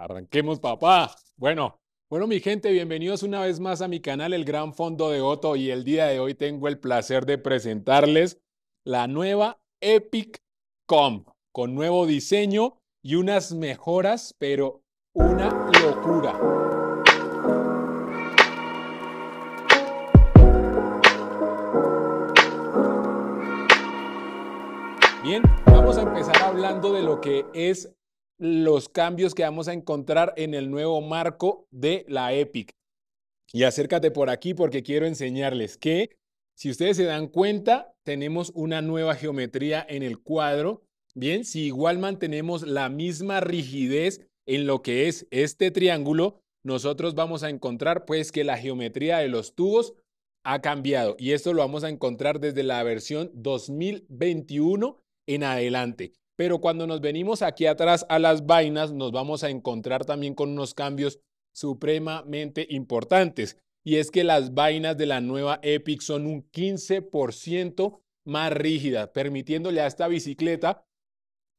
Arranquemos, papá. Bueno, bueno, mi gente, bienvenidos una vez más a mi canal El Gran Fondo de Otto y el día de hoy tengo el placer de presentarles la nueva Epic Com con nuevo diseño y unas mejoras, pero una locura. Bien, vamos a empezar hablando de lo que es los cambios que vamos a encontrar en el nuevo marco de la EPIC. Y acércate por aquí porque quiero enseñarles que, si ustedes se dan cuenta, tenemos una nueva geometría en el cuadro. Bien, si igual mantenemos la misma rigidez en lo que es este triángulo, nosotros vamos a encontrar pues que la geometría de los tubos ha cambiado y esto lo vamos a encontrar desde la versión 2021 en adelante. Pero cuando nos venimos aquí atrás a las vainas, nos vamos a encontrar también con unos cambios supremamente importantes. Y es que las vainas de la nueva Epic son un 15% más rígidas, permitiéndole a esta bicicleta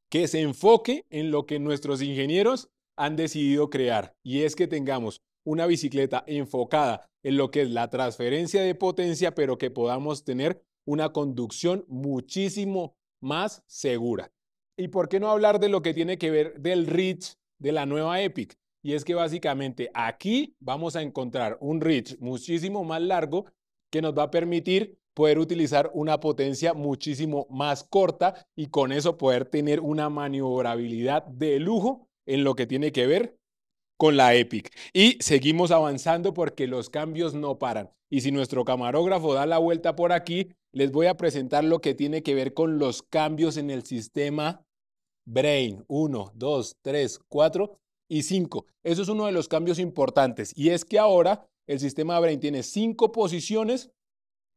que se enfoque en lo que nuestros ingenieros han decidido crear. Y es que tengamos una bicicleta enfocada en lo que es la transferencia de potencia, pero que podamos tener una conducción muchísimo más segura. ¿Y por qué no hablar de lo que tiene que ver del reach de la nueva Epic? Y es que básicamente aquí vamos a encontrar un reach muchísimo más largo que nos va a permitir poder utilizar una potencia muchísimo más corta y con eso poder tener una maniobrabilidad de lujo en lo que tiene que ver con la Epic. Y seguimos avanzando porque los cambios no paran. Y si nuestro camarógrafo da la vuelta por aquí, les voy a presentar lo que tiene que ver con los cambios en el sistema Brain. 1, 2, 3, 4 y 5. Eso es uno de los cambios importantes y es que ahora el sistema Brain tiene cinco posiciones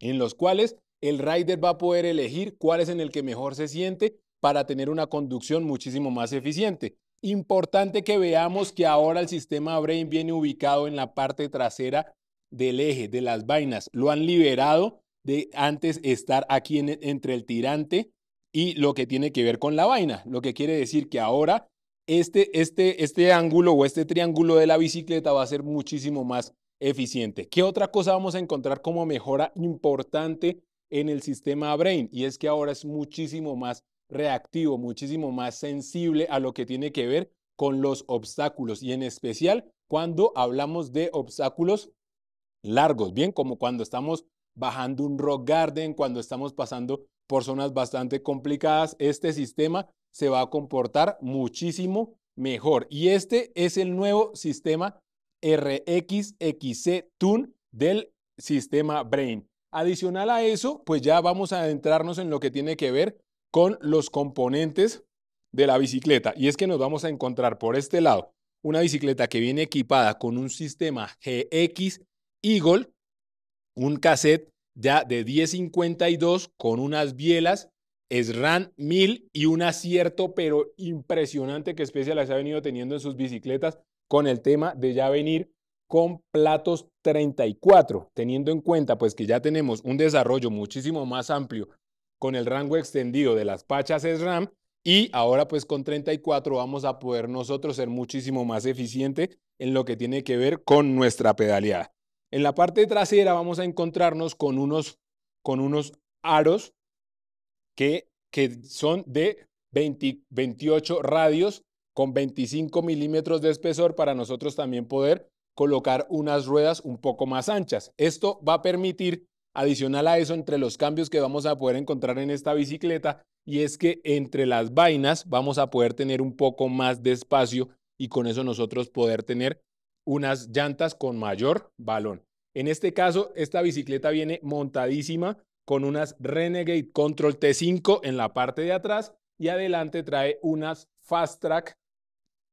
en los cuales el rider va a poder elegir cuál es en el que mejor se siente para tener una conducción muchísimo más eficiente. Importante que veamos que ahora el sistema Brain viene ubicado en la parte trasera del eje, de las vainas. Lo han liberado de antes estar aquí entre el tirante y lo que tiene que ver con la vaina, lo que quiere decir que ahora este, este, este ángulo o este triángulo de la bicicleta va a ser muchísimo más eficiente. ¿Qué otra cosa vamos a encontrar como mejora importante en el sistema Brain? Y es que ahora es muchísimo más reactivo, muchísimo más sensible a lo que tiene que ver con los obstáculos y en especial cuando hablamos de obstáculos largos, bien como cuando estamos bajando un rock garden, cuando estamos pasando por zonas bastante complicadas, este sistema se va a comportar muchísimo mejor. Y este es el nuevo sistema RXXC Tune del sistema Brain. Adicional a eso, pues ya vamos a adentrarnos en lo que tiene que ver con los componentes de la bicicleta. Y es que nos vamos a encontrar por este lado una bicicleta que viene equipada con un sistema GX Eagle, un cassette ya de 10.52 con unas bielas, SRAM 1000 y un acierto pero impresionante que las ha venido teniendo en sus bicicletas con el tema de ya venir con platos 34, teniendo en cuenta pues que ya tenemos un desarrollo muchísimo más amplio con el rango extendido de las pachas SRAM y ahora pues con 34 vamos a poder nosotros ser muchísimo más eficiente en lo que tiene que ver con nuestra pedaleada. En la parte trasera vamos a encontrarnos con unos, con unos aros que, son de 28 radios con 25 milímetros de espesor para nosotros también poder colocar unas ruedas un poco más anchas. Esto va a permitir, adicional a eso, entre los cambios que vamos a poder encontrar en esta bicicleta, y es que entre las vainas vamos a poder tener un poco más de espacio y con eso nosotros poder tener unas llantas con mayor balón. En este caso, esta bicicleta viene montadísima con unas Renegade Control T5 en la parte de atrás y adelante trae unas Fast Track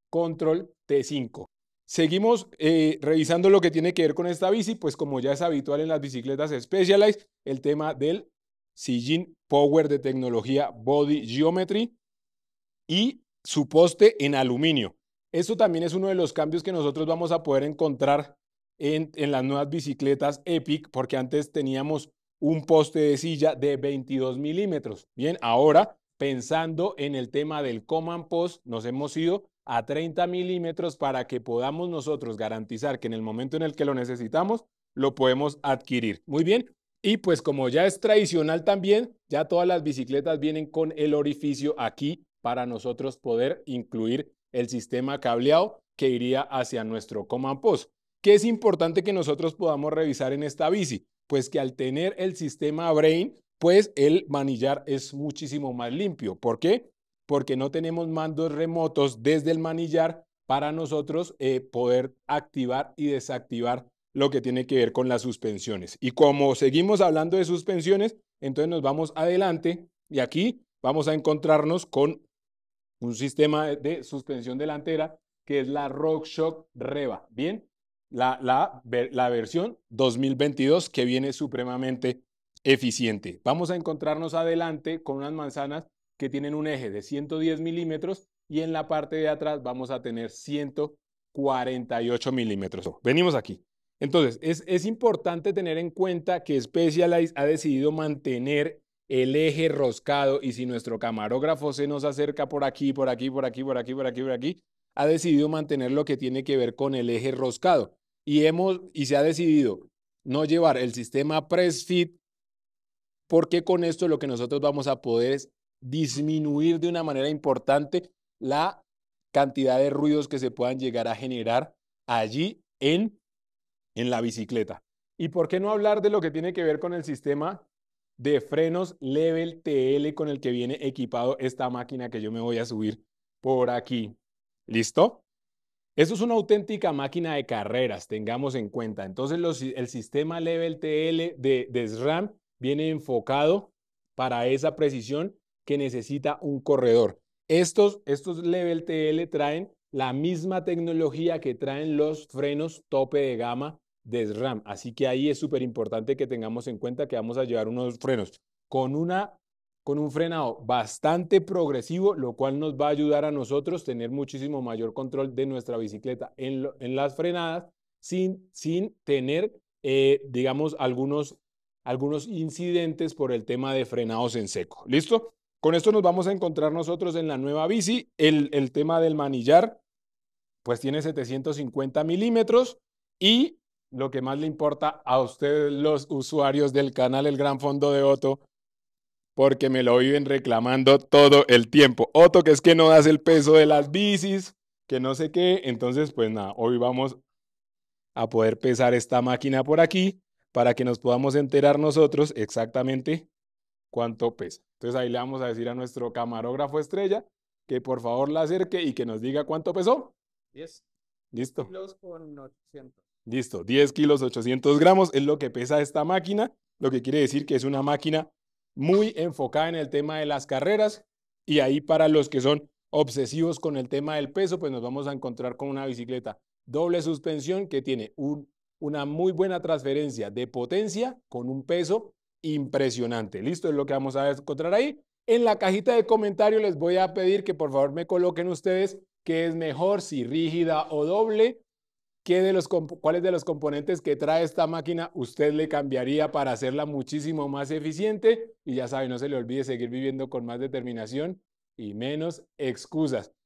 Control T5. Seguimos eh, revisando lo que tiene que ver con esta bici, pues como ya es habitual en las bicicletas Specialized, el tema del sillín Power de tecnología Body Geometry y su poste en aluminio. Esto también es uno de los cambios que nosotros vamos a poder encontrar en, las nuevas bicicletas Epic, porque antes teníamos un poste de silla de 22 milímetros. Bien, ahora pensando en el tema del Command Post, nos hemos ido a 30 milímetros para que podamos nosotros garantizar que en el momento en el que lo necesitamos, lo podemos adquirir. Muy bien. Y pues como ya es tradicional también, ya todas las bicicletas vienen con el orificio aquí para nosotros poder incluir el sistema cableado que iría hacia nuestro Command Post. ¿Qué es importante que nosotros podamos revisar en esta bici? Pues que al tener el sistema Brain, pues el manillar es muchísimo más limpio. ¿Por qué? Porque no tenemos mandos remotos desde el manillar para nosotros eh, poder activar y desactivar lo que tiene que ver con las suspensiones. Y como seguimos hablando de suspensiones, entonces nos vamos adelante y aquí vamos a encontrarnos con un sistema de suspensión delantera que es la RockShox Reva. Bien, la, versión 2022 que viene supremamente eficiente. Vamos a encontrarnos adelante con unas manzanas que tienen un eje de 110 milímetros y en la parte de atrás vamos a tener 148 milímetros. Oh, venimos aquí. Entonces, es, importante tener en cuenta que Specialized ha decidido mantener el eje roscado y si nuestro camarógrafo se nos acerca por aquí, por aquí, por aquí, por aquí, por aquí, por aquí, ha decidido mantener lo que tiene que ver con el eje roscado y, hemos, y se ha decidido no llevar el sistema PressFit porque con esto lo que nosotros vamos a poder es disminuir de una manera importante la cantidad de ruidos que se puedan llegar a generar allí en, en la bicicleta. ¿Y por qué no hablar de lo que tiene que ver con el sistema de frenos Level TL con el que viene equipado esta máquina que yo me voy a subir por aquí? ¿Listo? Esto es una auténtica máquina de carreras, tengamos en cuenta. Entonces, el sistema Level TL de, SRAM viene enfocado para esa precisión que necesita un corredor. Estos, estos Level TL traen la misma tecnología que traen los frenos tope de gama de SRAM. Así que ahí es súper importante que tengamos en cuenta que vamos a llevar unos frenos con una con un frenado bastante progresivo, lo cual nos va a ayudar a nosotros tener muchísimo mayor control de nuestra bicicleta en, las frenadas sin, sin tener, eh, digamos, algunos, algunos incidentes por el tema de frenados en seco. ¿Listo? Con esto nos vamos a encontrar nosotros en la nueva bici. El, el tema del manillar, pues tiene 750 milímetros y lo que más le importa a ustedes los usuarios del canal El Gran Fondo de Otto porque me lo viven reclamando todo el tiempo. Otro que es que no das el peso de las bicis, que no sé qué. Entonces, pues nada, hoy vamos a poder pesar esta máquina por aquí para que nos podamos enterar nosotros exactamente cuánto pesa. Entonces ahí le vamos a decir a nuestro camarógrafo estrella que por favor la acerque y que nos diga cuánto pesó. 10. Listo. Kilos con 800. Listo, 10 kilos 800 gramos es lo que pesa esta máquina, lo que quiere decir que es una máquina muy enfocada en el tema de las carreras y ahí para los que son obsesivos con el tema del peso, pues nos vamos a encontrar con una bicicleta doble suspensión que tiene una muy buena transferencia de potencia con un peso impresionante. Listo, es lo que vamos a encontrar ahí. En la cajita de comentarios les voy a pedir que por favor me coloquen ustedes qué es mejor, si rígida o doble, de los ¿Cuáles de los componentes que trae esta máquina usted le cambiaría para hacerla muchísimo más eficiente? Y ya sabe, no se le olvide seguir viviendo con más determinación y menos excusas.